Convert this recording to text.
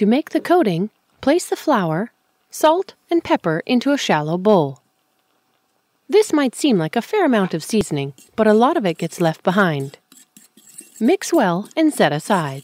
To make the coating, place the flour, salt, and pepper into a shallow bowl. This might seem like a fair amount of seasoning, but a lot of it gets left behind. Mix well and set aside.